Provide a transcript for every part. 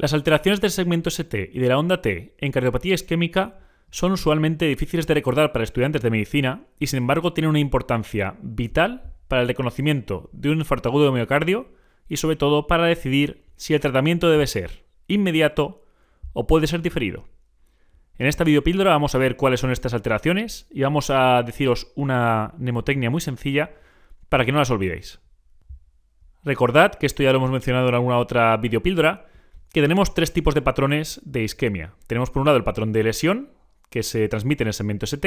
Las alteraciones del segmento ST y de la onda T en cardiopatía isquémica son usualmente difíciles de recordar para estudiantes de medicina y sin embargo tienen una importancia vital para el reconocimiento de un infarto agudo de miocardio y sobre todo para decidir si el tratamiento debe ser inmediato o puede ser diferido. En esta videopíldora vamos a ver cuáles son estas alteraciones y vamos a deciros una mnemotecnia muy sencilla para que no las olvidéis. Recordad que esto ya lo hemos mencionado en alguna otra videopíldora, que tenemos tres tipos de patrones de isquemia. Tenemos por un lado el patrón de lesión, que se transmite en el segmento ST,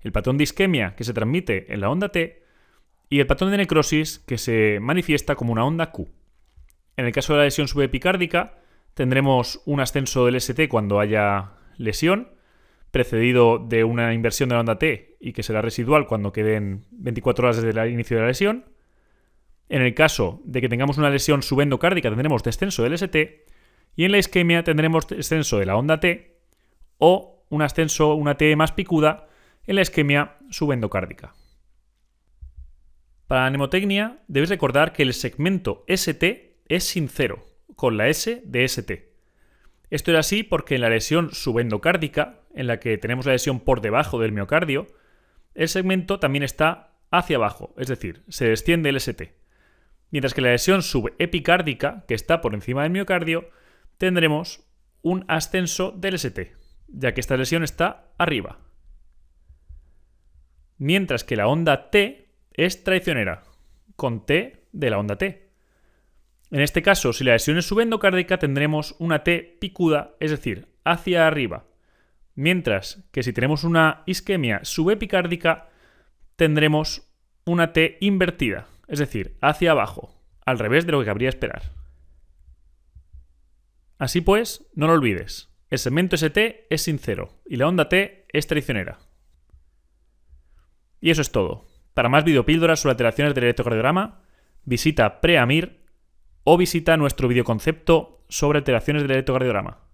el patrón de isquemia, que se transmite en la onda T, y el patrón de necrosis, que se manifiesta como una onda Q. En el caso de la lesión subepicárdica, tendremos un ascenso del ST cuando haya lesión, precedido de una inversión de la onda T y que será residual cuando queden 24 horas desde el inicio de la lesión. En el caso de que tengamos una lesión subendocárdica, tendremos descenso del ST y en la isquemia tendremos descenso de la onda T o un ascenso, una T más picuda, en la isquemia subendocárdica. Para la mnemotecnia, debéis recordar que el segmento ST es sincero, con la S de ST. Esto es así porque en la lesión subendocárdica, en la que tenemos la lesión por debajo del miocardio, el segmento también está hacia abajo, es decir, se desciende el ST. Mientras que la lesión subepicárdica, que está por encima del miocardio, tendremos un ascenso del ST, ya que esta lesión está arriba. Mientras que la onda T es traicionera, con T de la onda T. En este caso, si la lesión es subendocárdica, tendremos una T picuda, es decir, hacia arriba. Mientras que si tenemos una isquemia subepicárdica, tendremos una T invertida, es decir, hacia abajo, al revés de lo que cabría esperar. Así pues, no lo olvides, el segmento ST es sincero y la onda T es traicionera. Y eso es todo. Para más videopíldoras sobre alteraciones del electrocardiograma, visita Preamir o visita nuestro videoconcepto sobre alteraciones del electrocardiograma.